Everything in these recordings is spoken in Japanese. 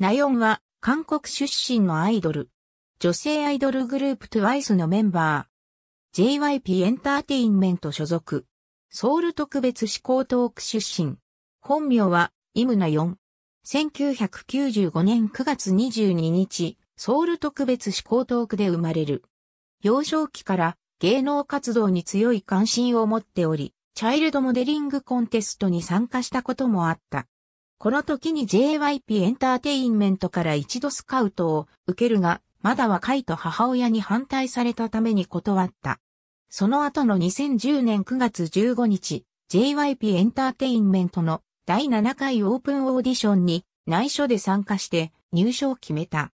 ナヨンは韓国出身のアイドル。女性アイドルグループ TWICE のメンバー。JYP エンターテインメント所属。ソウル特別志向トーク出身。本名はイムナヨン。1995年9月22日、ソウル特別志向トークで生まれる。幼少期から芸能活動に強い関心を持っており、チャイルドモデリングコンテストに参加したこともあった。この時に JYP エンターテインメントから一度スカウトを受けるが、まだ若いと母親に反対されたために断った。その後の2010年9月15日、JYP エンターテインメントの第7回オープンオーディションに内緒で参加して入賞を決めた。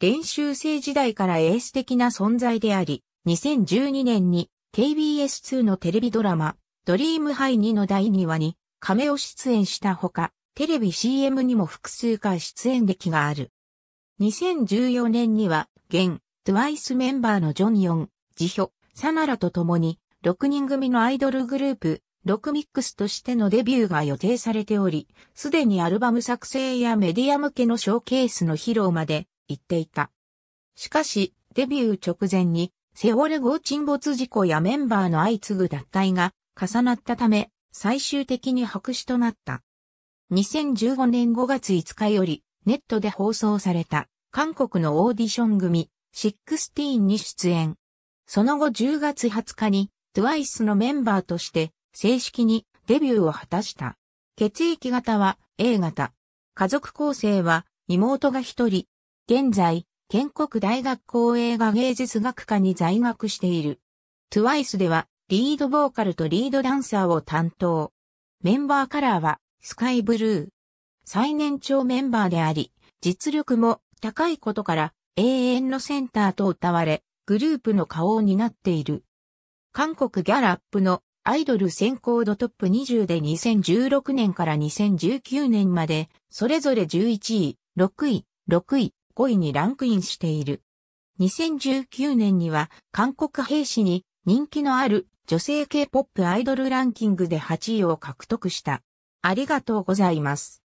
練習生時代からエース的な存在であり、2012年に KBS2 のテレビドラマ、ドリームハイ2の第2話に亀を出演したほか、テレビ CM にも複数回出演歴がある。2014年には、現、TWICE メンバーのジョンヨン、ジヒョ、サナラと共に、6人組のアイドルグループ、ロクミックスとしてのデビューが予定されており、すでにアルバム作成やメディア向けのショーケースの披露まで行っていた。しかし、デビュー直前に、セオレ号沈没事故やメンバーの相次ぐ脱退が重なったため、最終的に白紙となった。2015年5月5日よりネットで放送された韓国のオーディション組16に出演。その後10月20日に TWICE のメンバーとして正式にデビューを果たした。血液型は A 型。家族構成は妹が一人。現在、建国大学校映画芸術学科に在学している。TWICE ではリードボーカルとリードダンサーを担当。メンバーカラーはスカイブルー。最年長メンバーであり、実力も高いことから永遠のセンターと歌われ、グループの顔を担っている。韓国ギャラップのアイドル選考度トップ20で2016年から2019年まで、それぞれ11位、6位、6位、5位にランクインしている。2019年には韓国兵士に人気のある女性 K-POP アイドルランキングで8位を獲得した。ありがとうございます。